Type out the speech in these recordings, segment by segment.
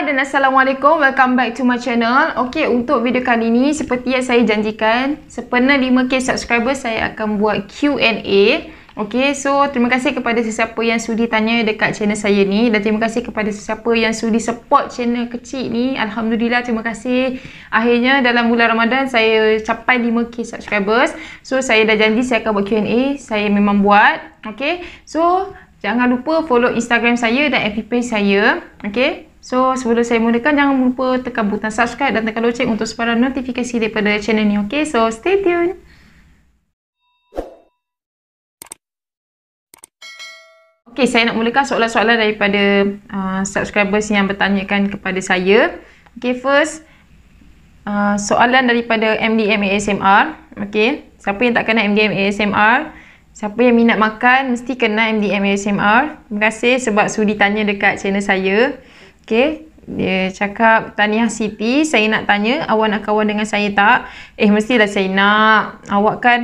Hai dan Assalamualaikum. Welcome back to my channel. Okey, untuk video kali ini seperti yang saya janjikan, sepenuh 5k subscriber saya akan buat Q&A. Okey, so terima kasih kepada sesiapa yang sudi tanya dekat channel saya ni dan terima kasih kepada sesiapa yang sudi support channel kecil ni. Alhamdulillah, terima kasih. Akhirnya dalam bulan Ramadan saya capai 5k subscribers. So saya dah janji saya akan buat Q&A. Saya memang buat. Okey. So Jangan lupa follow Instagram saya dan FB saya. Okay. So sebelum saya mulakan jangan lupa tekan butang subscribe dan tekan loceng untuk sebarang notifikasi daripada channel ni okay. So stay tune. Okay saya nak mulakan soalan-soalan daripada uh, subscribers yang bertanyakan kepada saya. Okay first uh, soalan daripada MDM ASMR. Okay siapa yang tak kenal MDM ASMR? Siapa yang minat makan mesti kenal MDM ASMR. Terima kasih sebab sudi tanya dekat channel saya. Okay. Dia cakap, Tania Siti, saya nak tanya, awak nak kawan dengan saya tak? Eh, mestilah saya nak. Awak kan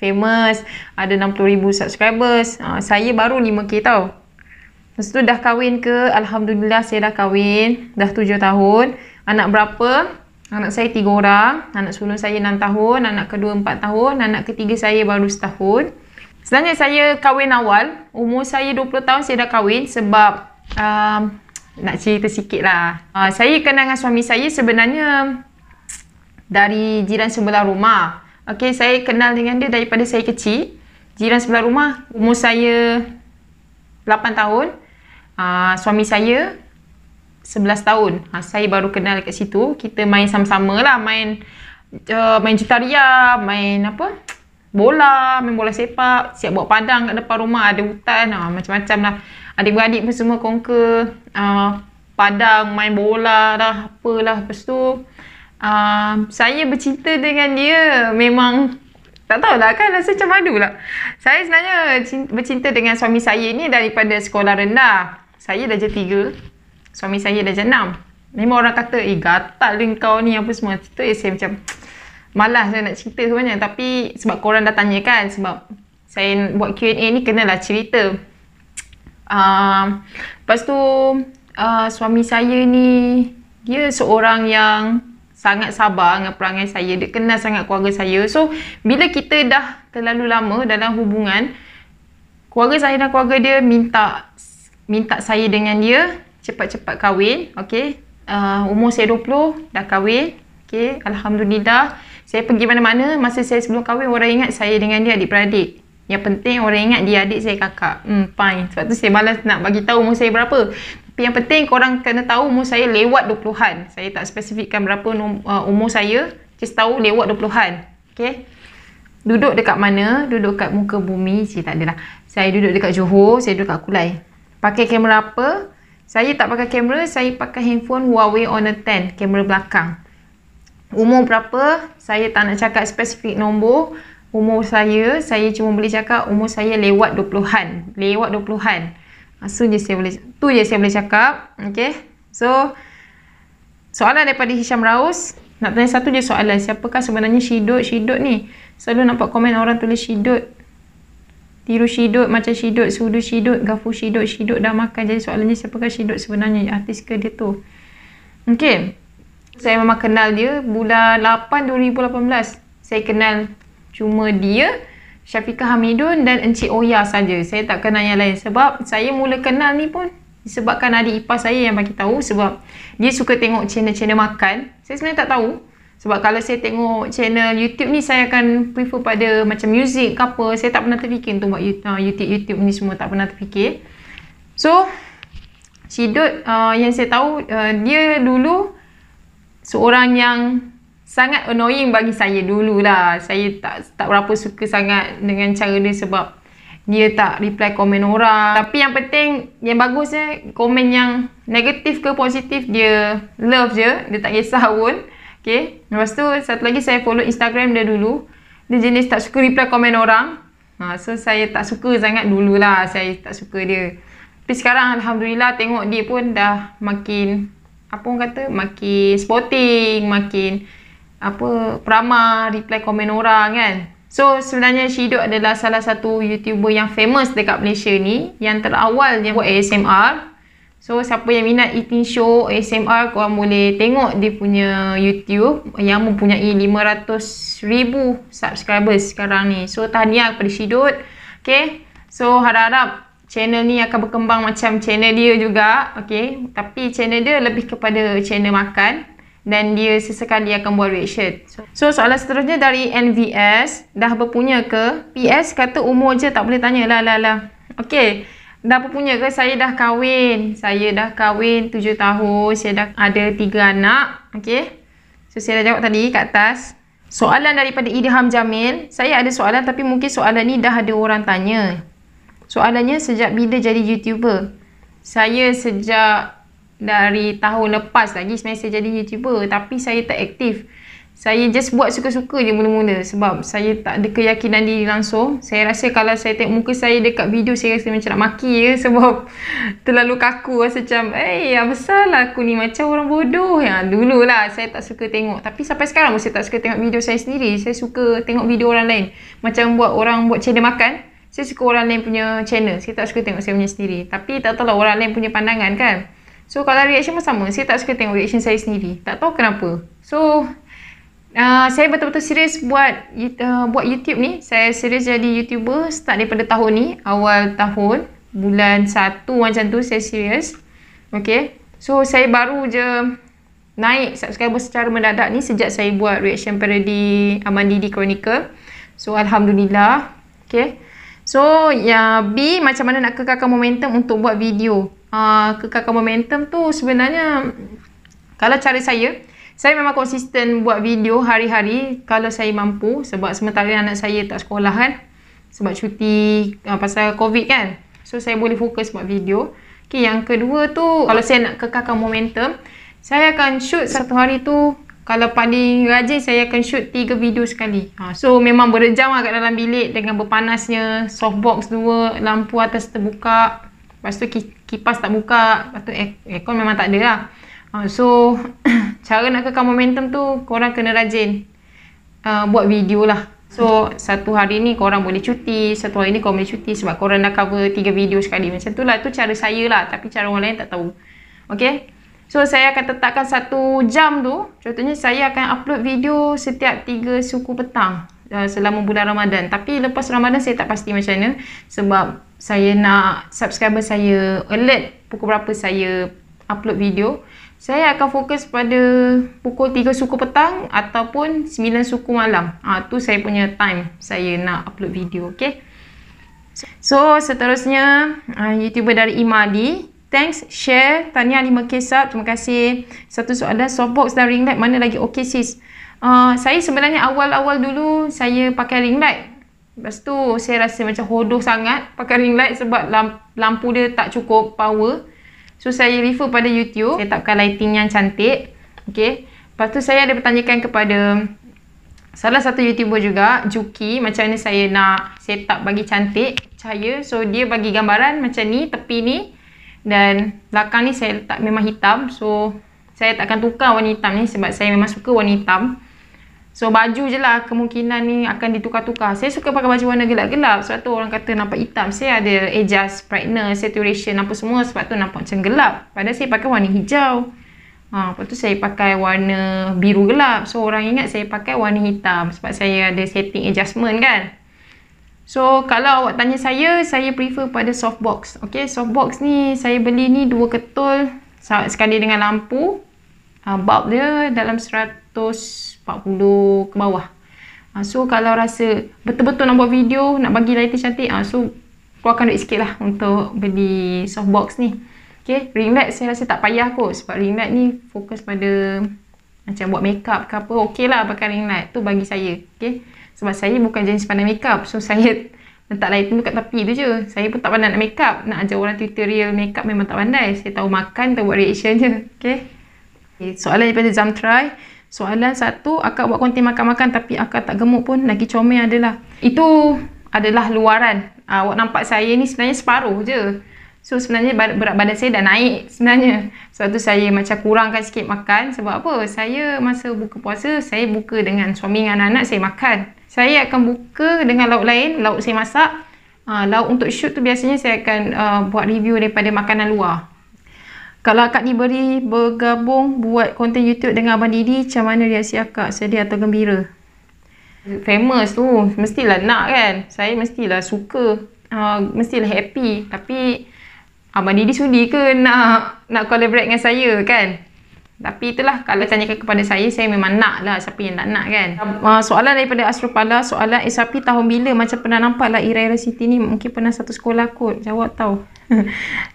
famous, ada 60,000 subscribers. Ha, saya baru 5K tau. Lepas tu dah kahwin ke? Alhamdulillah saya dah kahwin. Dah 7 tahun. Anak berapa? Anak saya 3 orang. Anak sulung saya 6 tahun. Anak kedua 4 tahun. Anak ketiga saya baru setahun. Sebenarnya saya kahwin awal. Umur saya 20 tahun saya dah kahwin sebab... Um, nak cerita sikit lah. Uh, saya kenal dengan suami saya sebenarnya dari jiran sebelah rumah. Okey, saya kenal dengan dia daripada saya kecil. Jiran sebelah rumah, umur saya 8 tahun. Uh, suami saya 11 tahun. Uh, saya baru kenal dekat situ. Kita main sama-sama lah. Main, uh, main jutaria, main apa? Bola, main bola sepak. Siap buat padang kat depan rumah. Ada hutan, macam-macam lah adik-beradik pun semua conquer uh, padang main bola lah apalah lepas tu uh, saya bercinta dengan dia memang tak tahulah kan rasa macam madu lah saya sebenarnya cinta, bercinta dengan suami saya ni daripada sekolah rendah saya dah je tiga suami saya dah je enam memang orang kata eh gatal kau ni apa semua itu eh, saya macam malas saya lah nak cerita sebenarnya tapi sebab korang dah tanya kan sebab saya buat Q&A ni kenalah cerita Ah, lepas tu uh, suami saya ni dia seorang yang sangat sabar dengan perangai saya. Dia kenal sangat keluarga saya. So, bila kita dah terlalu lama dalam hubungan, keluarga saya dan keluarga dia minta minta saya dengan dia cepat-cepat kahwin. Okay. Uh, ah, umur saya 20, dah kahwin. Okay. Alhamdulillah. Saya pergi mana-mana. Masa saya sebelum kahwin, orang ingat saya dengan dia adik-beradik. Yang penting orang ingat dia adik saya kakak. Hmm, fine. Sebab tu saya malas nak bagi tahu umur saya berapa. Tapi yang penting korang kena tahu umur saya lewat 20-an. Saya tak spesifikkan berapa uh, umur saya. Just tahu lewat 20-an. Okay. Duduk dekat mana? Duduk dekat muka bumi. Saya tak adalah. Saya duduk dekat Johor. Saya duduk dekat Kulai. Pakai kamera apa? Saya tak pakai kamera. Saya pakai handphone Huawei Honor 10. Kamera belakang. Umur berapa? Saya tak nak cakap spesifik nombor umur saya, saya cuma boleh cakap umur saya lewat 20-an. Lewat 20-an. So, ah, je saya boleh, tu je saya boleh cakap. Okay. So, soalan daripada Hisham Raus. Nak tanya satu je soalan. Siapakah sebenarnya Shidut? Shidut ni. Selalu nampak komen orang tulis Shidut. Tiru Shidut, macam Shidut, sudu Shidut, gafu Shidut, Shidut dah makan. Jadi soalannya siapakah Shidut sebenarnya? Artis ke dia tu? Okay. Saya memang kenal dia bulan 8 2018. Saya kenal cuma dia Syafiqah Hamidun dan Encik Oya saja. Saya tak kenal yang lain sebab saya mula kenal ni pun disebabkan adik ipar saya yang bagi tahu sebab dia suka tengok channel-channel makan. Saya sebenarnya tak tahu sebab kalau saya tengok channel YouTube ni saya akan prefer pada macam music ke apa. Saya tak pernah terfikir untuk buat uh, YouTube YouTube ni semua tak pernah terfikir. So Sidut uh, yang saya tahu uh, dia dulu seorang yang sangat annoying bagi saya dulu lah. Saya tak tak berapa suka sangat dengan cara dia sebab dia tak reply komen orang. Tapi yang penting, yang bagusnya komen yang negatif ke positif dia love je. Dia tak kisah pun. Okay. Lepas tu satu lagi saya follow Instagram dia dulu. Dia jenis tak suka reply komen orang. Ha, so saya tak suka sangat dulu lah. Saya tak suka dia. Tapi sekarang Alhamdulillah tengok dia pun dah makin apa orang kata makin sporting makin apa prama reply komen orang kan so sebenarnya Shido adalah salah satu youtuber yang famous dekat Malaysia ni yang terawal yang buat ASMR so siapa yang minat eating show ASMR korang boleh tengok dia punya youtube yang mempunyai 500,000 subscribers sekarang ni so tahniah kepada Shido okay so harap-harap channel ni akan berkembang macam channel dia juga okay tapi channel dia lebih kepada channel makan dan dia sesekali dia akan buat reaction. So soalan seterusnya dari NVS dah berpunya ke? PS kata umur je tak boleh tanya lah lah lah. Okay. Dah berpunya ke? Saya dah kahwin. Saya dah kahwin 7 tahun. Saya dah ada 3 anak. Okay. So saya dah jawab tadi kat atas. Soalan daripada Idham Jamil. Saya ada soalan tapi mungkin soalan ni dah ada orang tanya. Soalannya sejak bila jadi YouTuber? Saya sejak dari tahun lepas lagi sebenarnya saya jadi YouTuber tapi saya tak aktif. Saya just buat suka-suka je mula-mula sebab saya tak ada keyakinan diri langsung. Saya rasa kalau saya tengok muka saya dekat video saya rasa macam nak maki je sebab terlalu kaku rasa macam eh apa salah aku ni macam orang bodoh. Ya ha, dulu lah saya tak suka tengok tapi sampai sekarang masih tak suka tengok video saya sendiri. Saya suka tengok video orang lain. Macam buat orang buat channel makan. Saya suka orang lain punya channel. Saya tak suka tengok saya punya sendiri. Tapi tak tahu lah orang lain punya pandangan kan. So kalau reaction pun sama, saya tak suka tengok reaction saya sendiri. Tak tahu kenapa. So uh, saya betul-betul serius buat uh, buat YouTube ni. Saya serius jadi YouTuber start daripada tahun ni, awal tahun bulan 1 macam tu saya serius. Okay. So saya baru je naik subscriber secara mendadak ni sejak saya buat reaction parody Aman di Chronicle. So alhamdulillah. Okay. So ya B macam mana nak kekalkan momentum untuk buat video? Ah, kekalkan momentum tu sebenarnya kalau cara saya saya memang konsisten buat video hari-hari kalau saya mampu sebab sementara anak saya tak sekolah kan sebab cuti uh, pasal covid kan so saya boleh fokus buat video okay, yang kedua tu kalau saya nak kekalkan momentum saya akan shoot satu hari tu kalau paling rajin saya akan shoot tiga video sekali ha, so memang berjam lah kat dalam bilik dengan berpanasnya softbox dua lampu atas terbuka Lepas tu kipas tak buka, lepas tu aircon memang tak ada lah. Ah, so, cara nak kekal momentum tu, korang kena rajin uh, buat video lah. So, satu hari ni korang boleh cuti, satu hari ni korang boleh cuti sebab korang dah cover tiga video sekali. Macam tu lah, tu cara saya lah. Tapi cara orang lain tak tahu. Okay? So, saya akan tetapkan satu jam tu. Contohnya, saya akan upload video setiap tiga suku petang ah, selama bulan Ramadan. Tapi lepas Ramadan, saya tak pasti macam mana. Sebab saya nak subscriber saya alert pukul berapa saya upload video saya akan fokus pada pukul 3 suku petang ataupun 9 suku malam ha, tu saya punya time saya nak upload video ok so seterusnya ha, youtuber dari Imadi thanks share tanya 5k sub terima kasih satu soalan softbox dan ringlet mana lagi okay sis uh, saya sebenarnya awal-awal dulu saya pakai ringlet Lepas tu saya rasa macam hodoh sangat pakai ring light sebab lampu dia tak cukup power. So saya refer pada YouTube. Saya takkan lighting yang cantik. Okay. Lepas tu saya ada pertanyakan kepada salah satu YouTuber juga. Juki. Macam mana saya nak setup bagi cantik cahaya. So dia bagi gambaran macam ni. Tepi ni. Dan belakang ni saya letak memang hitam. So saya takkan tukar warna hitam ni sebab saya memang suka warna hitam. So baju je lah kemungkinan ni akan ditukar-tukar. Saya suka pakai baju warna gelap-gelap. Sebab tu orang kata nampak hitam. Saya ada adjust brightness, saturation apa semua. Sebab tu nampak macam gelap. Padahal saya pakai warna hijau. Ha, lepas tu saya pakai warna biru gelap. So orang ingat saya pakai warna hitam. Sebab saya ada setting adjustment kan. So kalau awak tanya saya, saya prefer pada softbox. Okay, softbox ni saya beli ni dua ketul. Sekali dengan lampu. Ah, bulb dia dalam seratus. 40 ke bawah. Ha, so kalau rasa betul-betul nak buat video, nak bagi lighting cantik, ha, so keluarkan duit sikit lah untuk beli softbox ni. Okay, ring light saya rasa tak payah kot sebab ring light ni fokus pada macam buat makeup ke apa, okey lah pakai ring light tu bagi saya. Okay, sebab saya bukan jenis pandai makeup, so saya letak lighting dekat tepi tu je. Saya pun tak pandai nak makeup, nak ajar orang tutorial makeup memang tak pandai. Saya tahu makan, tahu buat reaction je. Okay. okay soalan daripada Zamtry. Soalan satu, akak buat konten makan-makan tapi akak tak gemuk pun lagi comel adalah. Itu adalah luaran. Uh, awak nampak saya ni sebenarnya separuh je. So sebenarnya berat badan saya dah naik sebenarnya. Sebab tu saya macam kurangkan sikit makan. Sebab apa? Saya masa buka puasa, saya buka dengan suami dan anak-anak saya makan. Saya akan buka dengan lauk lain, lauk saya masak. Uh, lauk untuk shoot tu biasanya saya akan uh, buat review daripada makanan luar. Kalau Kak ni beri bergabung buat konten YouTube dengan Abang Didi, macam mana reaksi Kak? Sedih atau gembira? Famous tu. Mestilah nak kan. Saya mestilah suka. Uh, mestilah happy. Tapi Abang Didi sudi ke nak nak collaborate dengan saya kan? Tapi itulah kalau tanyakan kepada saya, saya memang nak lah siapa yang tak nak kan. Uh, soalan daripada Astropala, soalan eh, SRP tahun bila macam pernah nampak lah Ira Ira ni mungkin pernah satu sekolah kot. Jawab tau.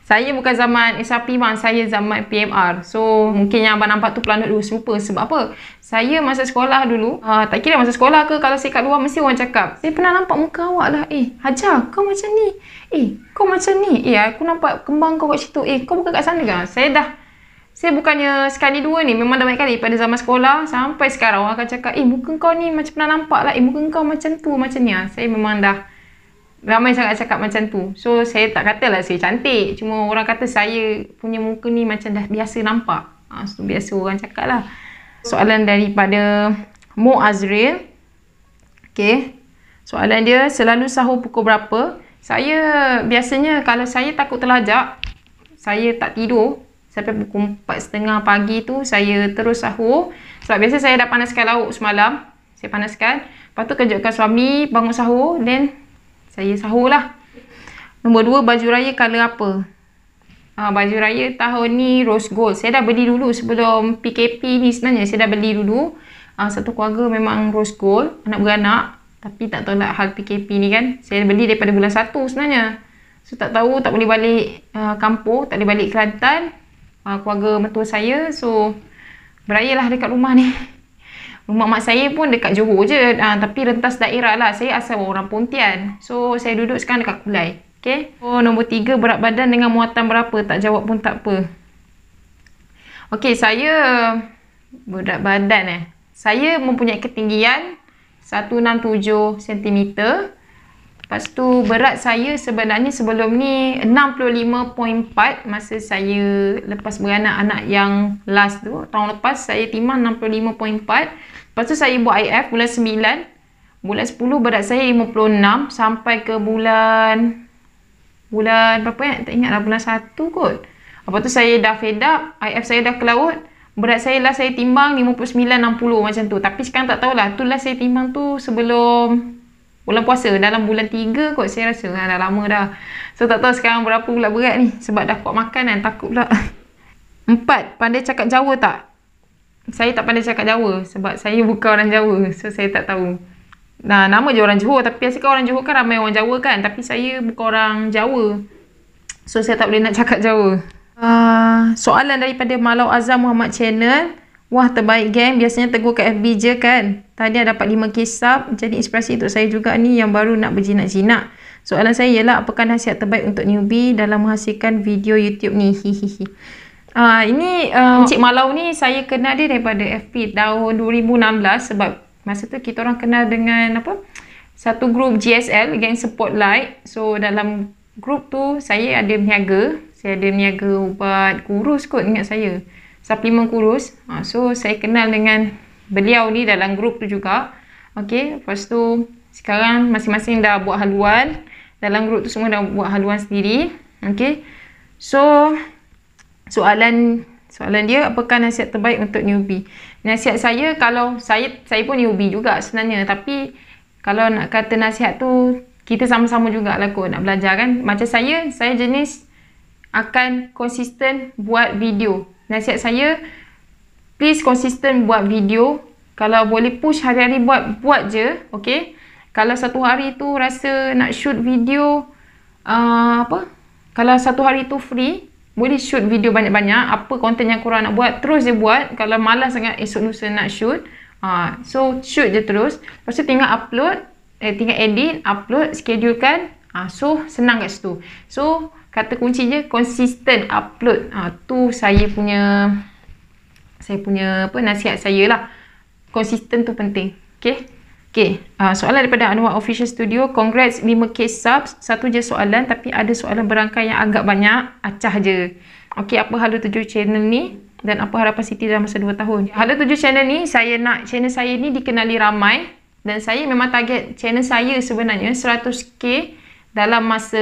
saya bukan zaman SRP bang, saya zaman PMR. So, mungkin yang abang nampak tu pelanut dulu serupa. Sebab apa? Saya masa sekolah dulu, uh, tak kira masa sekolah ke, kalau saya kat luar mesti orang cakap, saya pernah nampak muka awak lah. Eh, Hajar, kau macam ni. Eh, kau macam ni. Eh, aku nampak kembang kau kat situ. Eh, kau bukan kat sana kan? Saya dah saya bukannya sekali dua ni memang dah banyak kali pada zaman sekolah sampai sekarang orang akan cakap eh muka kau ni macam pernah nampak lah eh muka kau macam tu macam ni lah. saya memang dah ramai sangat cakap macam tu. So saya tak kata lah saya cantik. Cuma orang kata saya punya muka ni macam dah biasa nampak. Ha, so biasa orang cakap lah. Soalan daripada Mo Azril. Okay. Soalan dia, selalu sahur pukul berapa? Saya biasanya kalau saya takut terlajak, saya tak tidur. Sampai pukul setengah pagi tu, saya terus sahur. Sebab biasa saya dah panaskan lauk semalam. Saya panaskan. Lepas tu kejutkan suami, bangun sahur. Then saya sahur lah. Nombor dua, baju raya colour apa? Ha, baju raya tahun ni rose gold. Saya dah beli dulu sebelum PKP ni sebenarnya. Saya dah beli dulu. Ha, satu keluarga memang rose gold. Anak beranak. Tapi tak tahu lah hal PKP ni kan. Saya dah beli daripada bulan satu sebenarnya. So tak tahu tak boleh balik uh, kampung. Tak boleh balik Kelantan. Uh, keluarga mentua saya. So berayalah dekat rumah ni. Rumah mak saya pun dekat Johor je. Uh, tapi rentas daerah lah. Saya asal orang Pontian. So, saya duduk sekarang dekat Kulai. Okay. Oh, nombor tiga, berat badan dengan muatan berapa? Tak jawab pun tak apa. Okay, saya... Berat badan eh. Saya mempunyai ketinggian 167 cm. Lepas tu berat saya sebenarnya sebelum ni 65.4 masa saya lepas beranak anak yang last tu. Tahun lepas saya timah Lepas tu saya buat IF bulan 9. Bulan 10 berat saya 56 sampai ke bulan bulan berapa ya? Tak ingatlah bulan 1 kot. Lepas tu saya dah fed up, IF saya dah ke laut. Berat saya lah saya timbang 59-60 macam tu. Tapi sekarang tak tahulah. Tu lah saya timbang tu sebelum bulan puasa. Dalam bulan 3 kot saya rasa. Ha, dah lama dah. So tak tahu sekarang berapa pula berat ni. Sebab dah kuat makan kan. Takut pula. Empat. Pandai cakap Jawa tak? saya tak pandai cakap Jawa sebab saya bukan orang Jawa so saya tak tahu nah nama je orang Johor tapi asyik kan orang Johor kan ramai orang Jawa kan tapi saya bukan orang Jawa so saya tak boleh nak cakap Jawa uh, soalan daripada Malau Azam Muhammad Channel wah terbaik geng biasanya tegur kat FB je kan tadi ada dapat 5 kisah jadi inspirasi untuk saya juga ni yang baru nak berjinak-jinak soalan saya ialah apakah nasihat terbaik untuk newbie dalam menghasilkan video YouTube ni hihihi Ah ini uh, Encik Malau ni saya kenal dia daripada FP tahun 2016 sebab masa tu kita orang kenal dengan apa satu grup GSL Gang Support Light. So dalam grup tu saya ada berniaga, saya ada berniaga ubat kurus kot ingat saya. Suplemen kurus. Ha, so saya kenal dengan beliau ni dalam grup tu juga. Okay, lepas tu sekarang masing-masing dah buat haluan. Dalam grup tu semua dah buat haluan sendiri. Okay. So, soalan soalan dia apakah nasihat terbaik untuk newbie nasihat saya kalau saya saya pun newbie juga sebenarnya tapi kalau nak kata nasihat tu kita sama-sama juga lah kot nak belajar kan macam saya saya jenis akan konsisten buat video nasihat saya please konsisten buat video kalau boleh push hari-hari buat buat je okay kalau satu hari tu rasa nak shoot video uh, apa kalau satu hari tu free boleh shoot video banyak-banyak apa konten yang korang nak buat terus je buat kalau malas sangat esok lusa nak shoot uh, so shoot je terus lepas tu tinggal upload eh, tinggal edit upload schedule kan uh, ah, so senang kat situ so kata kuncinya je konsisten upload uh, tu saya punya saya punya apa nasihat saya lah konsisten tu penting okay Okay, uh, ah, soalan daripada Anwar Official Studio. Congrats, 5K subs. Satu je soalan tapi ada soalan berangkai yang agak banyak. Acah je. Okay, apa hal tuju channel ni? Dan apa harapan Siti dalam masa 2 tahun? Halu tuju channel ni, saya nak channel saya ni dikenali ramai. Dan saya memang target channel saya sebenarnya 100K dalam masa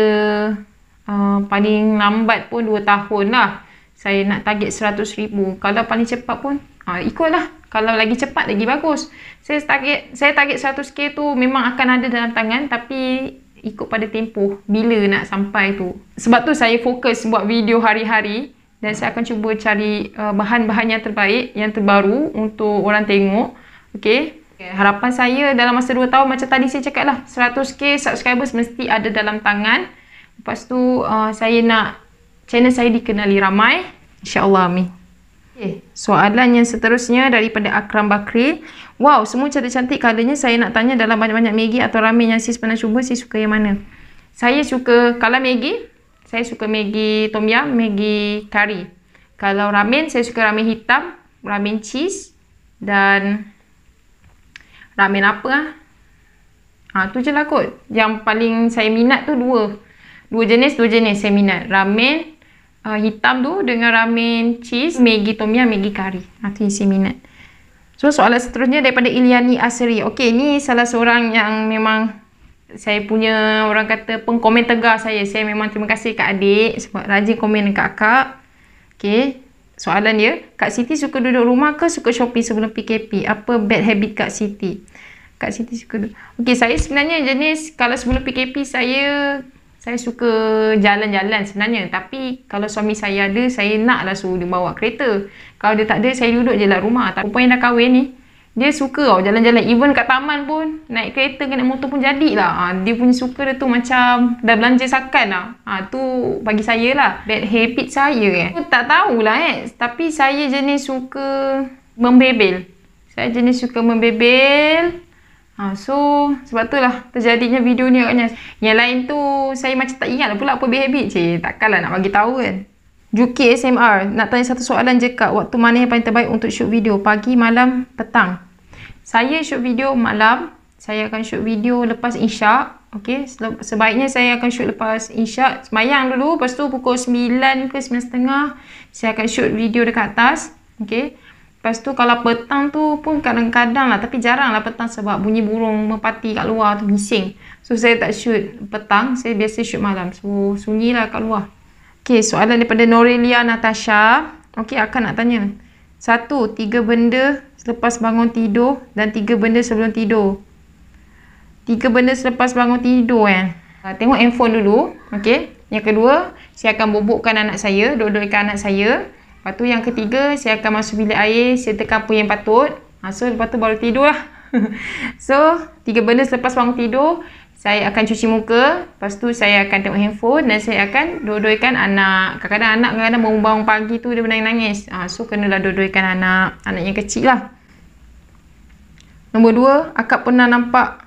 uh, paling lambat pun 2 tahun lah. Saya nak target 100 ribu. Kalau paling cepat pun, uh, ikutlah. Kalau lagi cepat lagi bagus. Saya target saya target 100k tu memang akan ada dalam tangan tapi ikut pada tempoh bila nak sampai tu. Sebab tu saya fokus buat video hari-hari dan saya akan cuba cari uh, bahan-bahan yang terbaik, yang terbaru untuk orang tengok. Okey. Harapan saya dalam masa 2 tahun macam tadi saya cakap lah 100k subscribers mesti ada dalam tangan Lepas tu uh, saya nak channel saya dikenali ramai InsyaAllah amin Okay. Soalan yang seterusnya daripada Akram Bakri. Wow, semua cantik-cantik kalanya saya nak tanya dalam banyak-banyak Maggi atau ramen yang sis pernah cuba, sis suka yang mana? Saya suka, kalau Maggi, saya suka Maggi Tom Yum, Maggi Kari. Kalau ramen, saya suka ramen hitam, ramen cheese dan ramen apa lah. Ha, tu je lah kot. Yang paling saya minat tu dua. Dua jenis, dua jenis saya minat. Ramen, uh, hitam tu dengan ramen cheese, hmm. Maggi tomia, Maggi kari. Ah, Itu isi minat. So, soalan seterusnya daripada Iliani Asri. Okey, ni salah seorang yang memang saya punya orang kata pengkomen tegar saya. Saya memang terima kasih kat adik sebab rajin komen dekat akak. Okey, soalan dia. Kak Siti suka duduk rumah ke suka shopping sebelum PKP? Apa bad habit Kak Siti? Kak Siti suka duduk. Okey, saya sebenarnya jenis kalau sebelum PKP saya saya suka jalan-jalan sebenarnya tapi kalau suami saya ada saya naklah suruh dia bawa kereta kalau dia tak ada saya duduk je lah rumah tapi perempuan yang dah kahwin ni dia suka tau jalan-jalan even kat taman pun naik kereta ke naik motor pun jadilah ha, dia punya suka dia tu macam dah belanja sakan lah ha, tu bagi saya lah bad habit saya eh tak tahulah eh tapi saya jenis suka membebel saya jenis suka membebel Ha, so, sebab tu lah terjadinya video ni agaknya. Yang lain tu, saya macam tak ingat pula apa bad habit je. Takkanlah nak bagi tahu kan. Juki SMR, nak tanya satu soalan je kak. Waktu mana yang paling terbaik untuk shoot video? Pagi, malam, petang? Saya shoot video malam. Saya akan shoot video lepas insyak. Okay, sebaiknya saya akan shoot lepas insyak. Semayang dulu, lepas tu pukul 9 ke 9.30. Saya akan shoot video dekat atas. Okay. Lepas tu kalau petang tu pun kadang-kadang lah. Tapi jarang lah petang sebab bunyi burung merpati kat luar tu bising. So saya tak shoot petang. Saya biasa shoot malam. So sunyi lah kat luar. Okay soalan daripada Norelia Natasha. Okay akan nak tanya. Satu, tiga benda selepas bangun tidur dan tiga benda sebelum tidur. Tiga benda selepas bangun tidur eh. Ah, tengok handphone dulu. Okay. Yang kedua, saya akan bubukkan anak saya. Dodoikan anak saya. Lepas tu yang ketiga, saya akan masuk bilik air, saya tekan apa yang patut. Ha, so, lepas tu baru tidur lah. so, tiga benda selepas bangun tidur, saya akan cuci muka. Lepas tu, saya akan tengok handphone dan saya akan dodoikan anak. Kadang-kadang anak kadang-kadang bangun, bangun pagi tu dia menangis-nangis. Ha, so, kenalah dodoikan anak. Anak yang kecil lah. Nombor dua, akak pernah nampak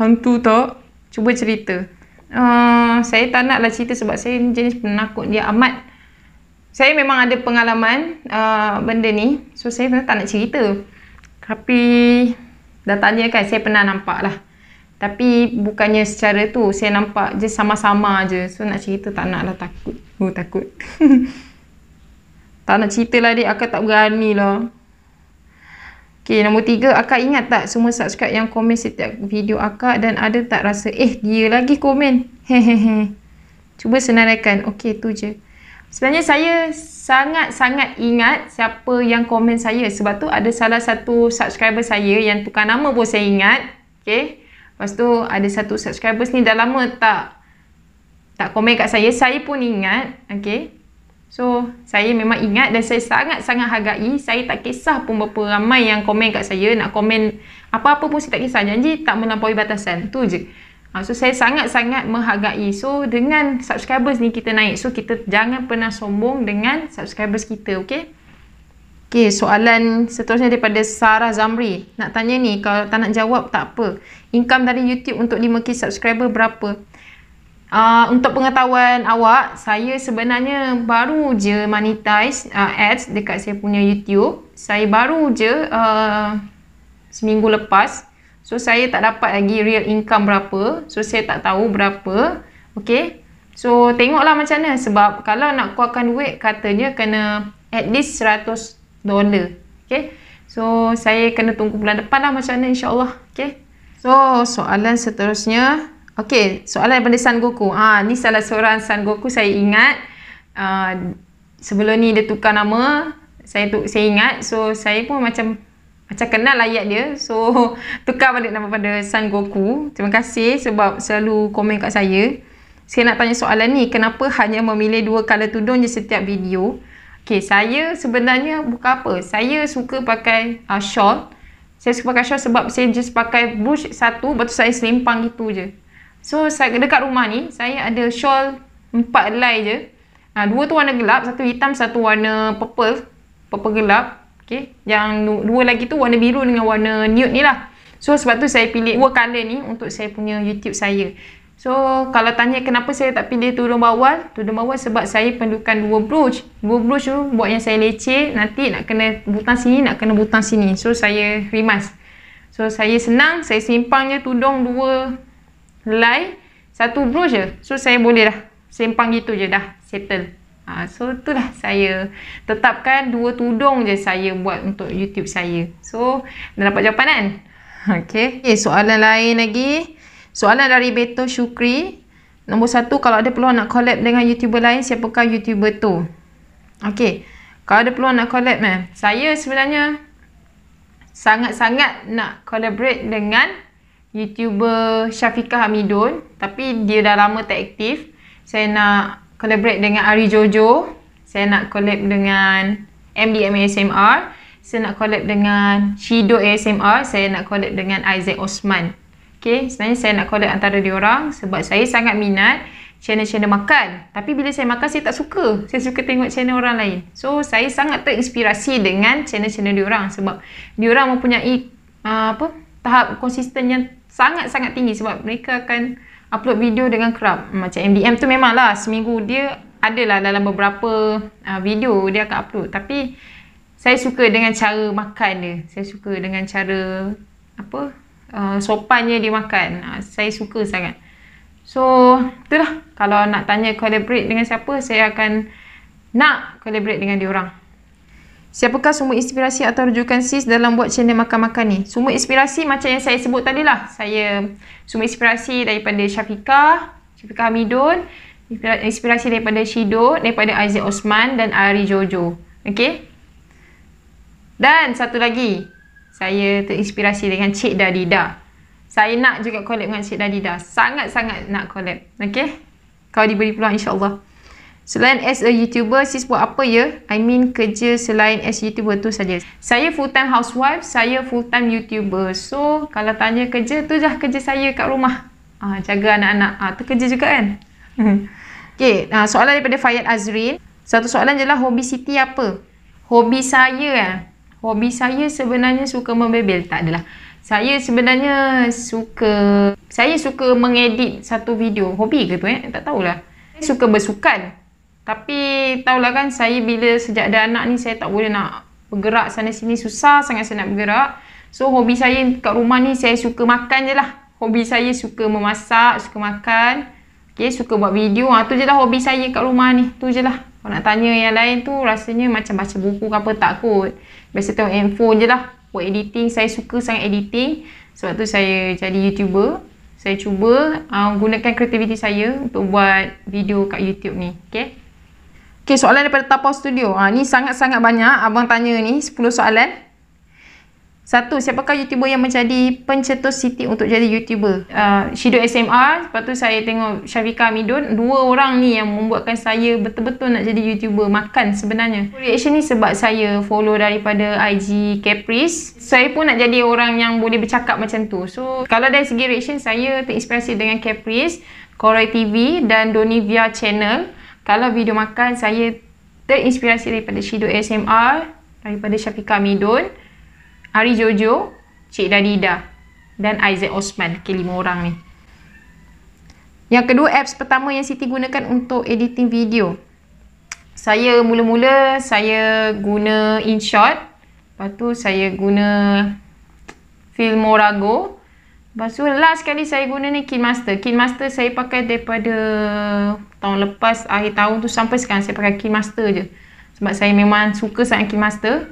hantu tak? Cuba cerita. Uh, saya tak naklah cerita sebab saya jenis penakut dia amat saya memang ada pengalaman uh, benda ni. So, saya sebenarnya tak nak cerita. Tapi, dah tanya kan, saya pernah nampak lah. Tapi, bukannya secara tu. Saya nampak je sama-sama je. So, nak cerita tak nak lah. Takut. Oh, takut. tak nak cerita lah, dek. Akak tak berani lah. Okay, nombor tiga. Akak ingat tak semua subscribe yang komen setiap video akak dan ada tak rasa, eh, dia lagi komen. Hehehe. Cuba senaraikan. Okay, tu je. Sebenarnya saya sangat-sangat ingat siapa yang komen saya sebab tu ada salah satu subscriber saya yang tukar nama pun saya ingat. Okay. Lepas tu ada satu subscriber ni dah lama tak tak komen kat saya. Saya pun ingat. Okay. So, saya memang ingat dan saya sangat-sangat hargai. Saya tak kisah pun berapa ramai yang komen kat saya. Nak komen apa-apa pun saya tak kisah. Janji tak melampaui batasan. Tu je. Ha, so saya sangat-sangat menghargai. So dengan subscribers ni kita naik. So kita jangan pernah sombong dengan subscribers kita. Okay. Okay soalan seterusnya daripada Sarah Zamri. Nak tanya ni kalau tak nak jawab tak apa. Income dari YouTube untuk 5k subscriber berapa? Uh, untuk pengetahuan awak, saya sebenarnya baru je monetize uh, ads dekat saya punya YouTube. Saya baru je uh, seminggu lepas. So saya tak dapat lagi real income berapa. So saya tak tahu berapa. Okay. So tengoklah macam mana. Sebab kalau nak keluarkan duit katanya kena at least $100. Okay. So saya kena tunggu bulan depan lah macam mana insyaAllah. Okay. So soalan seterusnya. Okay. Soalan daripada San Goku. Ha, ni salah seorang San Goku saya ingat. Uh, sebelum ni dia tukar nama. Saya, tu, saya ingat. So saya pun macam macam kenal ayat dia so tukar balik nama pada San Goku terima kasih sebab selalu komen kat saya saya nak tanya soalan ni kenapa hanya memilih dua color tudung je setiap video Okay, saya sebenarnya buka apa. Saya suka pakai uh, shawl. Saya suka pakai shawl sebab saya just pakai brush satu lepas tu saya selimpang gitu je. So, saya, dekat rumah ni, saya ada shawl empat helai je. Uh, dua tu warna gelap, satu hitam, satu warna purple. Purple gelap. Okay. Yang dua lagi tu warna biru dengan warna nude ni lah. So sebab tu saya pilih dua colour ni untuk saya punya YouTube saya. So kalau tanya kenapa saya tak pilih tudung bawal. Tudung bawal sebab saya perlukan dua brooch. Dua brooch tu buat yang saya leceh. Nanti nak kena butang sini, nak kena butang sini. So saya rimas. So saya senang, saya simpang je tudung dua lay. Satu brooch je. So saya boleh dah. Simpang gitu je dah. Settle. Ha, so lah saya tetapkan dua tudung je saya buat untuk YouTube saya. So dah dapat jawapan kan? Okay. okay soalan lain lagi. Soalan dari Beto Syukri. Nombor satu, kalau ada peluang nak collab dengan YouTuber lain, siapakah YouTuber tu? Okay. Kalau ada peluang nak collab, man, saya sebenarnya sangat-sangat nak collaborate dengan YouTuber Syafiqah Hamidun. Tapi dia dah lama tak aktif. Saya nak collaborate dengan Ari Jojo. Saya nak collab dengan MDM ASMR. Saya nak collab dengan Shido ASMR. Saya nak collab dengan Isaac Osman. Okay, sebenarnya saya nak collab antara diorang sebab saya sangat minat channel-channel makan. Tapi bila saya makan, saya tak suka. Saya suka tengok channel orang lain. So, saya sangat terinspirasi dengan channel-channel diorang sebab diorang mempunyai uh, apa tahap konsisten yang sangat-sangat tinggi sebab mereka akan upload video dengan kerap hmm, macam MDM tu memanglah seminggu dia adalah dalam beberapa uh, video dia akan upload tapi saya suka dengan cara makan dia saya suka dengan cara apa uh, sopannya dia makan uh, saya suka sangat so itulah kalau nak tanya collaborate dengan siapa saya akan nak collaborate dengan dia orang Siapakah sumber inspirasi atau rujukan sis dalam buat channel makan-makan ni? Sumber inspirasi macam yang saya sebut tadi lah. Saya sumber inspirasi daripada Syafiqah, Syafiqah Hamidun, inspirasi daripada Shido, daripada Aziz Osman dan Ari Jojo. Okay? Dan satu lagi, saya terinspirasi dengan Cik Dadida. Saya nak juga collab dengan Cik Dadida. Sangat-sangat nak collab. Okay? Kalau diberi peluang insyaAllah. Selain as a YouTuber, sis buat apa ya? I mean kerja selain as YouTuber tu saja. Saya full time housewife, saya full time YouTuber. So, kalau tanya kerja, tu dah kerja saya kat rumah. Ah, jaga anak-anak. Ah, tu kerja juga kan? okay, ah, soalan daripada Fayyad Azrin. Satu soalan je lah, hobi Siti apa? Hobi saya kan? Eh? Hobi saya sebenarnya suka membebel. Tak adalah. Saya sebenarnya suka... Saya suka mengedit satu video. Hobi ke tu eh? Tak tahulah. Saya suka bersukan. Tapi tahulah kan saya bila sejak ada anak ni saya tak boleh nak bergerak sana sini susah sangat saya nak bergerak. So hobi saya kat rumah ni saya suka makan je lah. Hobi saya suka memasak, suka makan. Okay, suka buat video. Ha, tu je lah hobi saya kat rumah ni. Tu je lah. Kalau nak tanya yang lain tu rasanya macam baca buku ke apa tak kot. Biasa tengok handphone je lah. Buat editing. Saya suka sangat editing. Sebab tu saya jadi YouTuber. Saya cuba uh, gunakan kreativiti saya untuk buat video kat YouTube ni. Okay. Okay soalan daripada Tapau Studio. Ha, ni sangat-sangat banyak. Abang tanya ni 10 soalan. Satu, siapakah YouTuber yang menjadi pencetus Siti untuk jadi YouTuber? Uh, Shido SMR. Lepas tu saya tengok Syafiqah Midun. Dua orang ni yang membuatkan saya betul-betul nak jadi YouTuber. Makan sebenarnya. Reaction ni sebab saya follow daripada IG Caprice. Saya pun nak jadi orang yang boleh bercakap macam tu. So, kalau dari segi reaction, saya terinspirasi dengan Caprice, Koroi TV dan Donivia Channel kalau video makan saya terinspirasi daripada Shido ASMR daripada Syafiqah Midun Ari Jojo Cik Dadida dan Isaac Osman ke lima orang ni yang kedua apps pertama yang Siti gunakan untuk editing video saya mula-mula saya guna InShot lepas tu saya guna Filmora Go lepas tu last kali saya guna ni KinMaster KinMaster saya pakai daripada tahun lepas akhir tahun tu sampai sekarang saya pakai Keymaster je sebab saya memang suka sangat Keymaster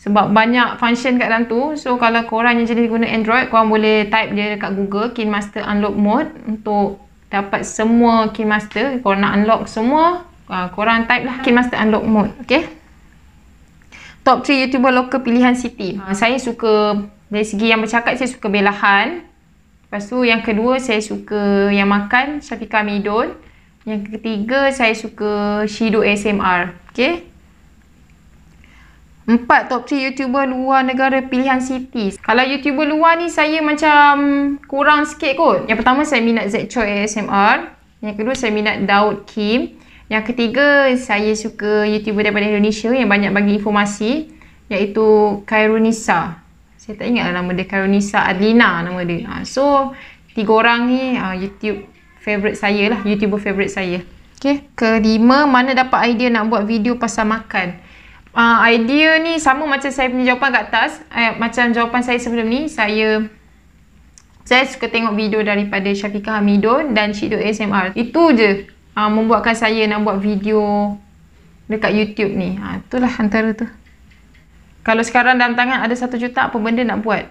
sebab banyak function kat dalam tu so kalau korang yang jadi guna Android korang boleh type dia dekat Google Keymaster unlock mode untuk dapat semua Keymaster korang nak unlock semua ah, korang type lah Keymaster unlock mode okay top 3 youtuber lokal pilihan Siti ah, saya suka dari segi yang bercakap saya suka Belahan Lepas tu yang kedua saya suka yang makan Syafiqah Midon. Yang ketiga saya suka Shido ASMR. Okay. Empat top 3 YouTuber luar negara pilihan Siti. Kalau YouTuber luar ni saya macam kurang sikit kot. Yang pertama saya minat Zack Choi ASMR. Yang kedua saya minat Daud Kim. Yang ketiga saya suka YouTuber daripada Indonesia yang banyak bagi informasi. Iaitu Kairunisa. Saya tak ingat lah nama dia. Kairunisa Adlina nama dia. Ha, so tiga orang ni ha, YouTube favorite saya lah, YouTuber favorite saya. Okay. Kelima, mana dapat idea nak buat video pasal makan? Uh, idea ni sama macam saya punya jawapan kat atas. Eh, macam jawapan saya sebelum ni, saya saya suka tengok video daripada Syafiqah Hamidun dan Cikdu ASMR. Itu je uh, membuatkan saya nak buat video dekat YouTube ni. Uh, itulah antara tu. Kalau sekarang dalam tangan ada satu juta, apa benda nak buat?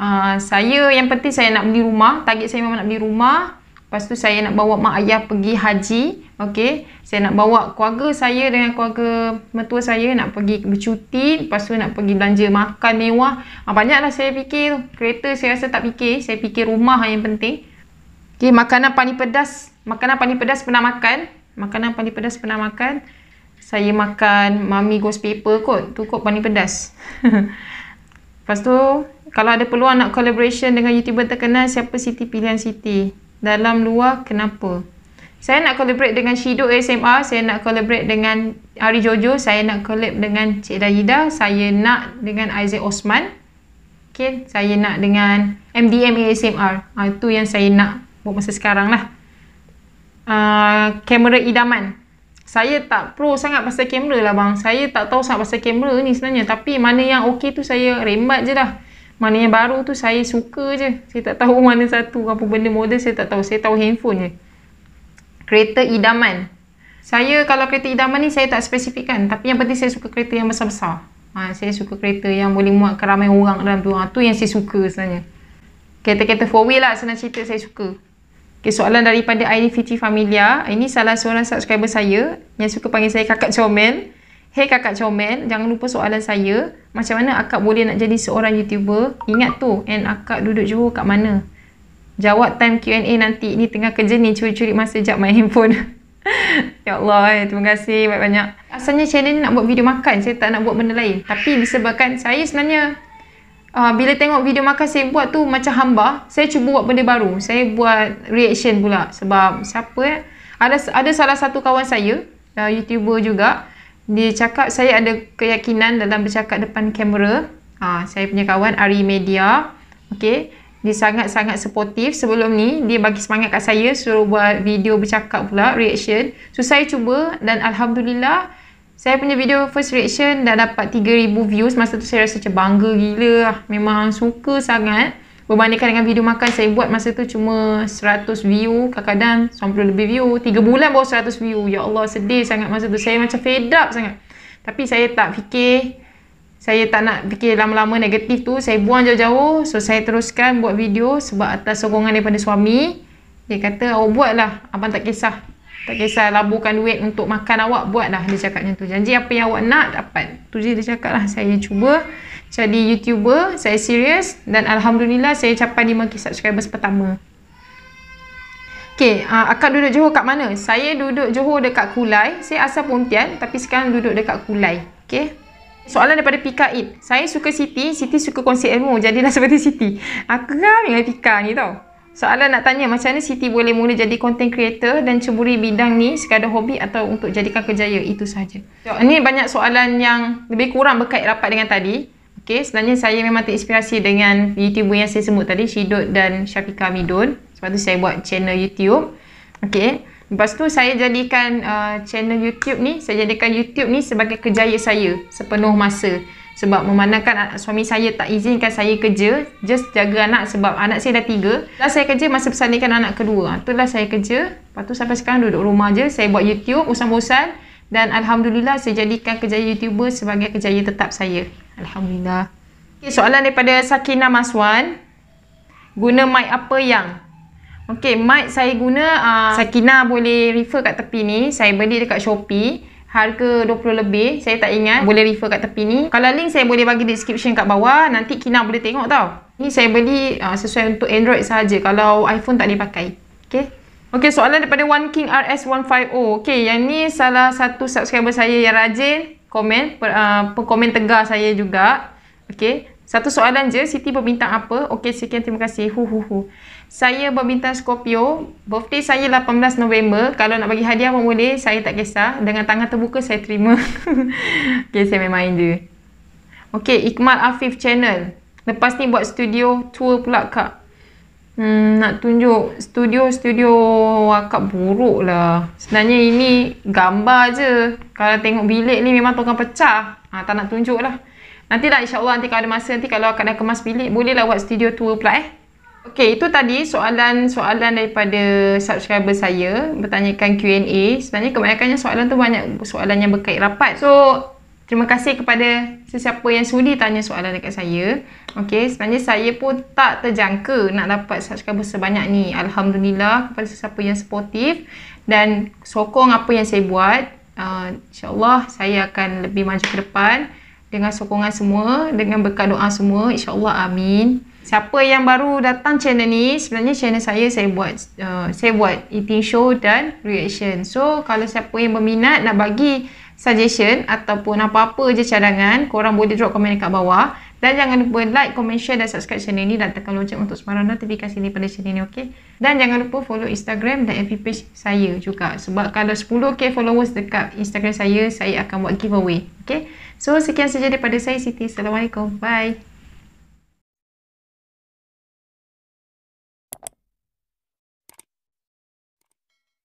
Uh, saya yang penting saya nak beli rumah. Target saya memang nak beli rumah. Lepas tu saya nak bawa mak ayah pergi haji. Okey. Saya nak bawa keluarga saya dengan keluarga mertua saya nak pergi bercuti. Lepas tu nak pergi belanja makan mewah. Ha, banyaklah saya fikir tu. Kereta saya rasa tak fikir. Saya fikir rumah yang penting. Okey. Makanan pani pedas. Makanan pani pedas pernah makan. Makanan pani pedas pernah makan. Saya makan mami ghost paper kot. Tu kot pani pedas. Lepas tu kalau ada peluang nak collaboration dengan YouTuber terkenal siapa Siti pilihan Siti? dalam luar kenapa saya nak collaborate dengan Shido SMA saya nak collaborate dengan Ari Jojo saya nak collab dengan Cik Dayida saya nak dengan Isaac Osman okay. saya nak dengan MDM ASMR, ha, ah, itu yang saya nak buat masa sekarang lah uh, kamera idaman saya tak pro sangat pasal kamera lah bang. Saya tak tahu sangat pasal kamera ni sebenarnya. Tapi mana yang okey tu saya rembat je lah. Mana yang baru tu saya suka je. Saya tak tahu mana satu. Apa benda model saya tak tahu. Saya tahu handphone je. Kereta idaman. Saya kalau kereta idaman ni saya tak spesifikkan. Tapi yang penting saya suka kereta yang besar-besar. Ha, saya suka kereta yang boleh muat ramai orang dalam tu. Ha, tu yang saya suka sebenarnya. Kereta-kereta four wheel lah senang cerita saya suka. Okay, soalan daripada Aini Fiti Familia. Ini salah seorang subscriber saya yang suka panggil saya Kakak Comel. Hey kakak comel, jangan lupa soalan saya. Macam mana akak boleh nak jadi seorang YouTuber? Ingat tu, and akak duduk Johor kat mana? Jawab time Q&A nanti. Ni tengah kerja ni, curi-curi masa jap main handphone. ya Allah, eh, terima kasih banyak-banyak. Asalnya channel ni nak buat video makan, saya tak nak buat benda lain. Tapi disebabkan saya sebenarnya, uh, bila tengok video makan saya buat tu macam hamba, saya cuba buat benda baru. Saya buat reaction pula. Sebab siapa eh? Ada, ada salah satu kawan saya, uh, YouTuber juga dia cakap saya ada keyakinan dalam bercakap depan kamera. Ha, saya punya kawan Ari Media. Okay. Dia sangat-sangat sportif sebelum ni. Dia bagi semangat kat saya suruh buat video bercakap pula, reaction. So, saya cuba dan Alhamdulillah, saya punya video first reaction dah dapat 3,000 views. Masa tu saya rasa macam bangga gila lah. Memang suka sangat. Berbandingkan dengan video makan saya buat masa tu cuma 100 view, kadang-kadang sampai lebih view. 3 bulan baru 100 view. Ya Allah, sedih sangat masa tu. Saya macam fed up sangat. Tapi saya tak fikir saya tak nak fikir lama-lama negatif tu. Saya buang jauh-jauh. So, saya teruskan buat video sebab atas sokongan daripada suami. Dia kata, awak oh, buatlah. Abang tak kisah. Tak kisah labuhkan duit untuk makan awak. Buatlah. Dia cakapnya tu. Janji apa yang awak nak, dapat. Tu je dia cakap lah. Saya cuba jadi YouTuber, saya serius dan Alhamdulillah saya capai 5k subscribers pertama. Okay, uh, akak duduk Johor kat mana? Saya duduk Johor dekat Kulai. Saya asal Pontian tapi sekarang duduk dekat Kulai. Okay. Soalan daripada Pika It. Saya suka Siti, Siti suka konsep ilmu. Jadilah seperti Siti. Aku ah, kan dengan Pika ni tau. Soalan nak tanya macam mana Siti boleh mula jadi content creator dan cemburi bidang ni sekadar hobi atau untuk jadikan kerjaya itu sahaja. ini banyak soalan yang lebih kurang berkait rapat dengan tadi. Okay, sebenarnya saya memang terinspirasi dengan YouTube yang saya sebut tadi, Shidot dan Syafiqah Midun. Sebab tu saya buat channel YouTube. Okay, lepas tu saya jadikan uh, channel YouTube ni, saya jadikan YouTube ni sebagai kerjaya saya sepenuh masa. Sebab memandangkan suami saya tak izinkan saya kerja, just jaga anak sebab anak saya dah tiga. Lepas saya kerja, masa pesanikan anak kedua. Itulah saya kerja. Lepas tu sampai sekarang duduk rumah je, saya buat YouTube, usah-usah. Dan Alhamdulillah saya jadikan kerjaya YouTuber sebagai kerjaya tetap saya. Alhamdulillah. Okay, soalan daripada Sakina Maswan. Guna mic apa yang? Okay, mic saya guna uh, Sakina boleh refer kat tepi ni. Saya beli dekat Shopee. Harga 20 lebih. Saya tak ingat. Boleh refer kat tepi ni. Kalau link saya boleh bagi description kat bawah. Nanti Kina boleh tengok tau. Ni saya beli uh, sesuai untuk Android saja. Kalau iPhone tak boleh pakai. Okay, Okey, soalan daripada One King RS150. Okay, yang ni salah satu subscriber saya yang rajin komen per, uh, komen tegar saya juga. Okey. Satu soalan je, Siti berbintang apa? Okey, sekian terima kasih. Hu hu hu. Saya berbintang Scorpio. Birthday saya 18 November. Kalau nak bagi hadiah pun boleh, saya tak kisah. Dengan tangan terbuka saya terima. Okey, saya main main dia. Okey, Ikmal Afif Channel. Lepas ni buat studio tour pula, Kak. Hmm, nak tunjuk studio-studio akak buruk lah. Sebenarnya ini gambar je. Kalau tengok bilik ni memang tukang pecah. Ha, tak nak tunjuk lah. Nanti lah insyaAllah nanti kalau ada masa nanti kalau akak dah kemas bilik bolehlah buat studio tour pula eh. Okay, itu tadi soalan-soalan daripada subscriber saya bertanyakan Q&A. Sebenarnya kebanyakannya soalan tu banyak soalan yang berkait rapat. So, Terima kasih kepada sesiapa yang sudi tanya soalan dekat saya. Okey, sebenarnya saya pun tak terjangka nak dapat subscriber sebanyak ni. Alhamdulillah kepada sesiapa yang sportif dan sokong apa yang saya buat. Uh, InsyaAllah saya akan lebih maju ke depan dengan sokongan semua, dengan berkat doa semua. InsyaAllah amin. Siapa yang baru datang channel ni, sebenarnya channel saya saya buat uh, saya buat eating show dan reaction. So kalau siapa yang berminat nak bagi suggestion ataupun apa-apa je cadangan, korang boleh drop komen dekat bawah. Dan jangan lupa like, komen share dan subscribe channel ni dan tekan lonceng untuk sebarang notifikasi ni pada channel ni, okey? Dan jangan lupa follow Instagram dan FB page saya juga. Sebab kalau 10k followers dekat Instagram saya, saya akan buat giveaway, okey? So, sekian sahaja daripada saya, Siti. Assalamualaikum. Bye.